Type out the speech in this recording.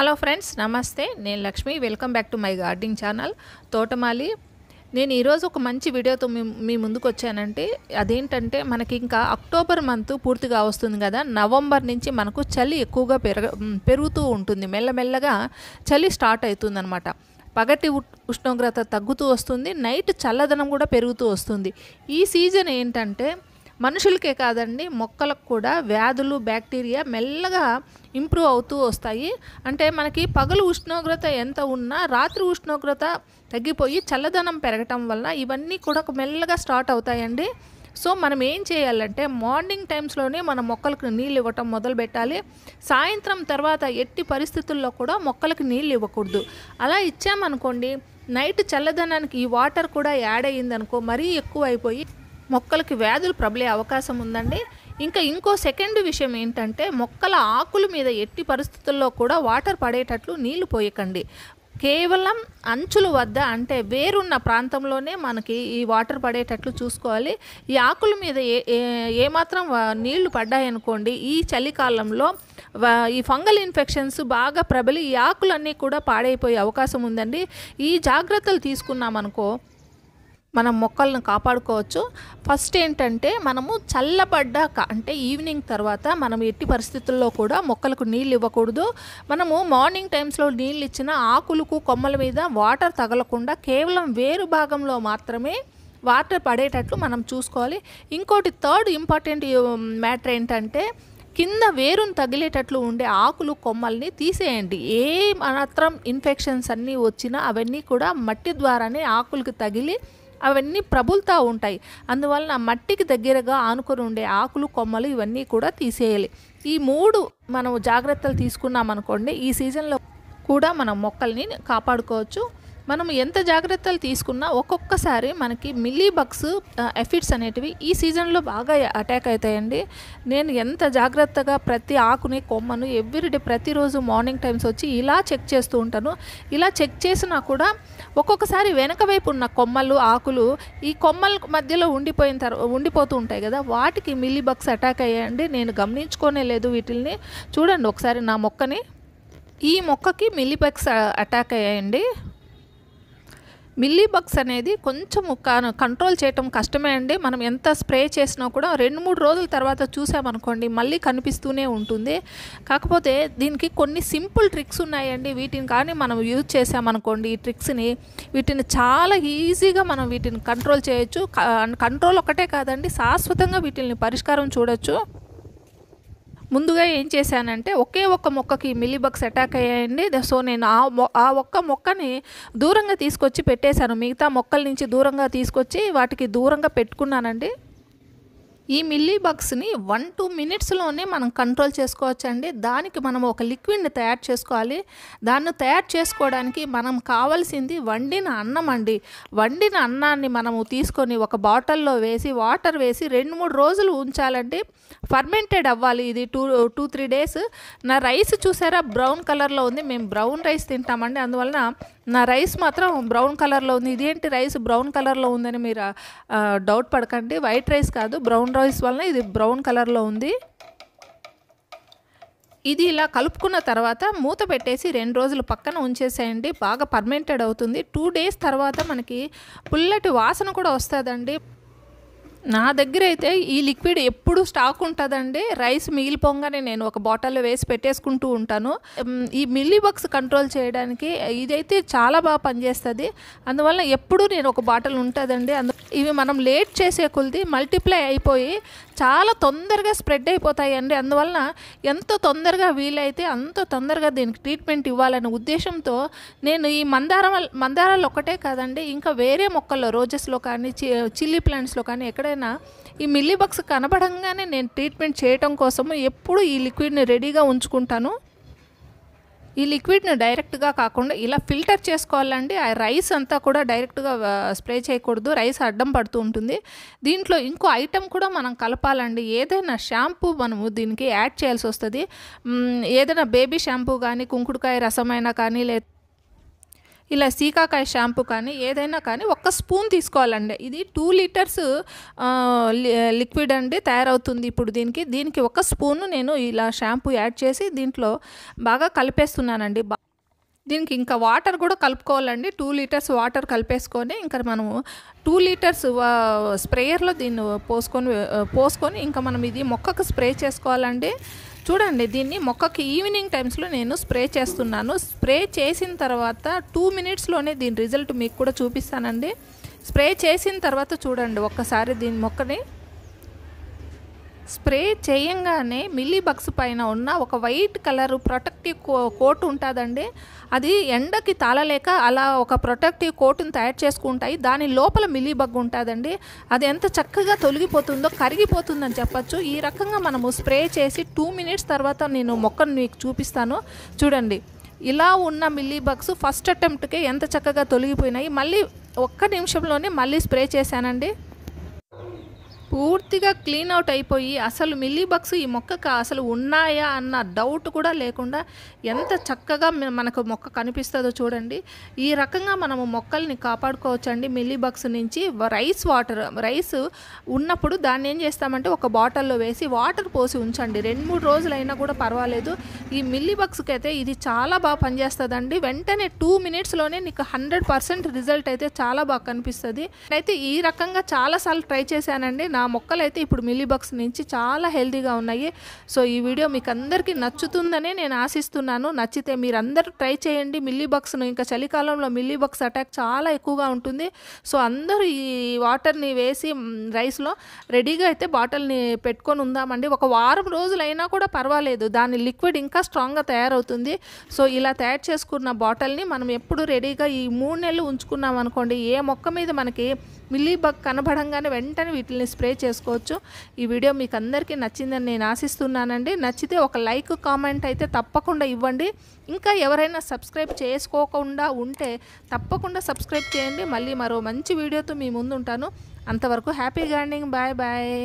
hello friends నమస్తే నేను Lakshmi welcome back to my gardening channel తోటమాలి నేను ఈరోజు ఒక మంచి వీడియోతో మీ మీ ముందుకు వచ్చానంటే అదేంటంటే మనకి ఇంకా అక్టోబర్ మంత్ పూర్తిగా వస్తుంది కదా నవంబర్ నుంచి మనకు చలి ఎక్కువగా పెరగ పెరుగుతూ ఉంటుంది మెల్లమెల్లగా చలి స్టార్ట్ అవుతుందన్నమాట పగటి ఉష్ణోగ్రత తగ్గుతూ వస్తుంది నైట్ చల్లదనం కూడా పెరుగుతూ వస్తుంది ఈ సీజన్ ఏంటంటే మనుషులకే కాదండి మొక్కలకు కూడా వ్యాధులు బ్యాక్టీరియా మెల్లగా ఇంప్రూవ్ అవుతూ వస్తాయి అంటే మనకి పగలు ఉష్ణోగ్రత ఎంత ఉన్నా రాత్రి ఉష్ణోగ్రత తగ్గిపోయి చల్లదనం పెరగటం వల్ల ఇవన్నీ కూడా ఒక మెల్లగా స్టార్ట్ అవుతాయండి సో మనం ఏం చేయాలంటే మార్నింగ్ టైమ్స్లోనే మన మొక్కలకు నీళ్ళు ఇవ్వటం మొదలు పెట్టాలి సాయంత్రం తర్వాత ఎట్టి పరిస్థితుల్లో కూడా మొక్కలకు నీళ్ళు ఇవ్వకూడదు అలా ఇచ్చామనుకోండి నైట్ చల్లదనానికి ఈ వాటర్ కూడా యాడ్ అయ్యిందనుకో మరీ ఎక్కువ అయిపోయి మొక్కలకి వ్యాధులు ప్రబలే అవకాశం ఉందండి ఇంకా ఇంకో సెకండ్ విషయం ఏంటంటే మొక్కల ఆకుల మీద ఎట్టి పరిస్థితుల్లో కూడా వాటర్ పడేటట్లు నీళ్లు పోయకండి కేవలం అంచుల వద్ద అంటే వేరున్న ప్రాంతంలోనే మనకి ఈ వాటర్ పడేటట్లు చూసుకోవాలి ఈ ఆకుల మీద ఏ ఏమాత్రం నీళ్లు పడ్డాయనుకోండి ఈ చలికాలంలో ఈ ఫంగల్ ఇన్ఫెక్షన్స్ బాగా ప్రబలి ఈ ఆకులన్నీ కూడా పాడైపోయే అవకాశం ఉందండి ఈ జాగ్రత్తలు తీసుకున్నామనుకో మనం మొక్కలను కాపాడుకోవచ్చు ఫస్ట్ ఏంటంటే మనము చల్లబడ్డాక అంటే ఈవినింగ్ తర్వాత మనం ఎట్టి పరిస్థితుల్లో కూడా మొక్కలకు నీళ్ళు ఇవ్వకూడదు మనము మార్నింగ్ టైమ్స్లో నీళ్ళు ఇచ్చిన ఆకులకు కొమ్మల మీద వాటర్ తగలకుండా కేవలం వేరు భాగంలో మాత్రమే వాటర్ పడేటట్లు మనం చూసుకోవాలి ఇంకోటి థర్డ్ ఇంపార్టెంట్ మ్యాటర్ ఏంటంటే కింద వేరును తగిలేటట్లు ఉండే ఆకులు కొమ్మల్ని తీసేయండి ఏ మాత్రం ఇన్ఫెక్షన్స్ అన్నీ వచ్చినా అవన్నీ కూడా మట్టి ద్వారానే ఆకులకు తగిలి అవన్నీ ప్రబులుతూ ఉంటాయి అందువలన మట్టికి దగ్గరగా ఆనుకొని ఉండే ఆకులు కొమ్మలు ఇవన్నీ కూడా తీసేయాలి ఈ మూడు మనం జాగ్రత్తలు తీసుకున్నామనుకోండి ఈ సీజన్లో కూడా మనం మొక్కల్ని కాపాడుకోవచ్చు మనం ఎంత జాగ్రత్తలు తీసుకున్నా ఒక్కొక్కసారి మనకి మిల్లీ బగ్స్ ఎఫిడ్స్ అనేటివి ఈ సీజన్లో బాగా అటాక్ అవుతాయండి నేను ఎంత జాగ్రత్తగా ప్రతి ఆకుని కొమ్మను ఎవ్రీడే ప్రతిరోజు మార్నింగ్ టైమ్స్ వచ్చి ఇలా చెక్ చేస్తూ ఉంటాను ఇలా చెక్ చేసినా కూడా ఒక్కొక్కసారి వెనక వైపు ఉన్న కొమ్మలు ఆకులు ఈ కొమ్మల మధ్యలో ఉండిపోయిన తర్వాత ఉండిపోతూ ఉంటాయి కదా వాటికి మిల్లీ బగ్స్ అటాక్ అయ్యాయండి నేను గమనించుకోనే లేదు వీటిల్ని చూడండి ఒకసారి నా మొక్కని ఈ మొక్కకి బగ్స్ అటాక్ అయ్యాయండి మిల్లీ బగ్స్ అనేది కొంచెం కంట్రోల్ చేయటం కష్టమే అండి మనం ఎంత స్ప్రే చేసినా కూడా రెండు మూడు రోజుల తర్వాత చూసామనుకోండి మళ్ళీ కనిపిస్తూనే ఉంటుంది కాకపోతే దీనికి కొన్ని సింపుల్ ట్రిక్స్ ఉన్నాయండి వీటిని కానీ మనం యూజ్ చేసామనుకోండి ఈ ట్రిక్స్ని వీటిని చాలా ఈజీగా మనం వీటిని కంట్రోల్ చేయొచ్చు కంట్రోల్ ఒకటే కాదండి శాశ్వతంగా వీటిని పరిష్కారం చూడొచ్చు ముందుగా ఏం చేశానంటే ఒకే ఒక్క మొక్కకి మిల్లీబగ్స్ అటాక్ అయ్యాయండి సో నేను ఆ ఆ ఒక్క మొక్కని దూరంగా తీసుకొచ్చి పెట్టేశాను మిగతా మొక్కల నుంచి దూరంగా తీసుకొచ్చి వాటికి దూరంగా పెట్టుకున్నానండి ఈ మిల్లీ బగ్స్ని వన్ టూ మినిట్స్లోనే మనం కంట్రోల్ చేసుకోవచ్చండి దానికి మనం ఒక లిక్విడ్ని తయారు చేసుకోవాలి దాన్ని తయారు చేసుకోవడానికి మనం కావాల్సింది వండిన అన్నం అండి వండిన అన్నాన్ని మనము తీసుకొని ఒక బాటిల్లో వేసి వాటర్ వేసి రెండు మూడు రోజులు ఉంచాలంటే ఫర్మెంటెడ్ అవ్వాలి ఇది టూ టూ త్రీ డేస్ నా రైస్ చూసారా బ్రౌన్ కలర్లో ఉంది మేము బ్రౌన్ రైస్ తింటామండి అందువలన నా రైస్ మాత్రం బ్రౌన్ కలర్లో ఉంది ఇదేంటి రైస్ బ్రౌన్ కలర్లో ఉందని మీరు డౌట్ పడకండి వైట్ రైస్ కాదు బ్రౌన్ రైస్ వలన ఇది బ్రౌన్ కలర్లో ఉంది ఇది ఇలా కలుపుకున్న తర్వాత మూత పెట్టేసి రెండు రోజులు పక్కన ఉంచేసేయండి బాగా పర్మెంటెడ్ అవుతుంది టూ డేస్ తర్వాత మనకి పుల్లటి వాసన కూడా వస్తుందండి నా దగ్గర అయితే ఈ లిక్విడ్ ఎప్పుడు స్టాక్ ఉంటుందండి రైస్ మిగిలిపోగానే నేను ఒక బాటల్లో వేసి పెట్టేసుకుంటూ ఉంటాను ఈ మిల్లీ బాక్స్ కంట్రోల్ చేయడానికి ఇదైతే చాలా బాగా పనిచేస్తుంది అందువల్ల ఎప్పుడు నేను ఒక బాటిల్ ఉంటుందండి అందు ఇవి మనం లేట్ చేసే కొలిది మల్టిప్లై అయిపోయి చాలా తొందరగా స్ప్రెడ్ అయిపోతాయండి అందువలన ఎంత తొందరగా వీలైతే అంత తొందరగా దీనికి ట్రీట్మెంట్ ఇవ్వాలనే ఉద్దేశంతో నేను ఈ మందారం మందారాలు ఒక్కటే కాదండి ఇంకా వేరే మొక్కల్లో రోజెస్లో కానీ చి చిల్లీ ప్లాంట్స్లో కానీ ఎక్కడైనా ఈ మిల్లీ బగ్స్ కనబడంగానే నేను ట్రీట్మెంట్ చేయటం కోసం ఎప్పుడు ఈ లిక్విడ్ని రెడీగా ఉంచుకుంటాను ఈ లిక్విడ్ను డైరెక్ట్గా కాకుండా ఇలా ఫిల్టర్ చేసుకోవాలండి ఆ రైస్ అంతా కూడా డైరెక్ట్గా స్ప్రే చేయకూడదు రైస్ అడ్డం పడుతూ ఉంటుంది దీంట్లో ఇంకో ఐటెం కూడా మనం కలపాలండి ఏదైనా షాంపూ మనము దీనికి యాడ్ చేయాల్సి వస్తుంది ఏదైనా బేబీ షాంపూ కానీ కుంకుడుకాయ రసమైనా కానీ లేదా ఇలా సీకాకాయ షాంపూ కానీ ఏదైనా కానీ ఒక్క స్పూన్ తీసుకోవాలండి ఇది టూ లీటర్స్ లిక్విడ్ అండి తయారవుతుంది ఇప్పుడు దీనికి దీనికి ఒక స్పూన్ నేను ఇలా షాంపూ యాడ్ చేసి దీంట్లో బాగా కలిపేస్తున్నానండి దీనికి ఇంకా వాటర్ కూడా కలుపుకోవాలండి టూ లీటర్స్ వాటర్ కలిపేసుకొని ఇంకా మనము టూ లీటర్స్ స్ప్రేయర్లో దీన్ని పోసుకొని పోసుకొని ఇంకా మనం ఇది మొక్కకు స్ప్రే చేసుకోవాలండి చూడండి దీన్ని మొక్కకి ఈవినింగ్ టైమ్స్లో నేను స్ప్రే చేస్తున్నాను స్ప్రే చేసిన తర్వాత టూ మినిట్స్లోనే దీని రిజల్ట్ మీకు కూడా చూపిస్తానండి స్ప్రే చేసిన తర్వాత చూడండి ఒక్కసారి దీని మొక్కని స్ప్రే చేయంగానే మిల్లీ బగ్స్ పైన ఉన్న ఒక white colour protective co coat ఉంటుందండి అది ఎండకి తాళలేక అలా ఒక ప్రొటెక్టివ్ కోటును తయారు చేసుకుంటాయి దాని లోపల మిల్లీ బగ్ ఉంటుందండి అది ఎంత చక్కగా తొలగిపోతుందో కరిగిపోతుందని చెప్పచ్చు ఈ రకంగా మనము స్ప్రే చేసి టూ మినిట్స్ తర్వాత నేను మొక్కను మీకు చూపిస్తాను చూడండి ఇలా ఉన్న మిల్లీ బగ్స్ ఫస్ట్ అటెంప్ట్కే ఎంత చక్కగా తొలగిపోయినాయి మళ్ళీ ఒక్క నిమిషంలోనే మళ్ళీ స్ప్రే చేశానండి పూర్తిగా క్లీన్ అవుట్ అయిపోయి అసలు మిల్లీ బగ్స్ ఈ మొక్కకు అసలు ఉన్నాయా అన్న డౌట్ కూడా లేకుండా ఎంత చక్కగా మనకు మొక్క కనిపిస్తుందో చూడండి ఈ రకంగా మనము మొక్కల్ని కాపాడుకోవచ్చండి మిల్లీ బగ్స్ నుంచి రైస్ వాటర్ రైస్ ఉన్నప్పుడు దాన్ని ఏం చేస్తామంటే ఒక బాటిల్లో వేసి వాటర్ పోసి ఉంచండి రెండు మూడు రోజులైనా కూడా పర్వాలేదు ఈ మిల్లీ బగ్స్కి అయితే ఇది చాలా బాగా పనిచేస్తుందండి వెంటనే టూ మినిట్స్లోనే నీకు హండ్రెడ్ పర్సెంట్ రిజల్ట్ అయితే చాలా బాగా కనిపిస్తుంది అయితే ఈ రకంగా చాలాసార్లు ట్రై చేశానండి నా నా మొక్కలైతే ఇప్పుడు మిలీబగ్స్ నుంచి చాలా హెల్తీగా ఉన్నాయి సో ఈ వీడియో మీకు అందరికీ నచ్చుతుందనే నేను ఆశిస్తున్నాను నచ్చితే మీరందరూ ట్రై చేయండి మిల్లీబగ్స్ను ఇంకా చలికాలంలో మిల్లీబగ్స్ అటాక్ చాలా ఎక్కువగా ఉంటుంది సో అందరూ ఈ వాటర్ని వేసి రైస్లో రెడీగా అయితే బాటిల్ని పెట్టుకొని ఉందామండి ఒక వారం రోజులైనా కూడా పర్వాలేదు దాని లిక్విడ్ ఇంకా స్ట్రాంగ్గా తయారవుతుంది సో ఇలా తయారు చేసుకున్న బాటిల్ని మనం ఎప్పుడు రెడీగా ఈ మూడు నెలలు ఉంచుకున్నాం అనుకోండి ఏ మొక్క మీద మనకి మిల్లీ బగ్ కనబడంగానే వెంటనే వీటిని స్ప్రే షేర్ చేసుకోవచ్చు ఈ వీడియో మీకు అందరికీ నచ్చిందని నేను ఆశిస్తున్నానండి నచ్చితే ఒక లైక్ కామెంట్ అయితే తప్పకుండా ఇవ్వండి ఇంకా ఎవరైనా సబ్స్క్రైబ్ చేసుకోకుండా ఉంటే తప్పకుండా సబ్స్క్రైబ్ చేయండి మళ్ళీ మరో మంచి వీడియోతో మీ ముందు ఉంటాను అంతవరకు హ్యాపీ గార్డెనింగ్ బాయ్ బాయ్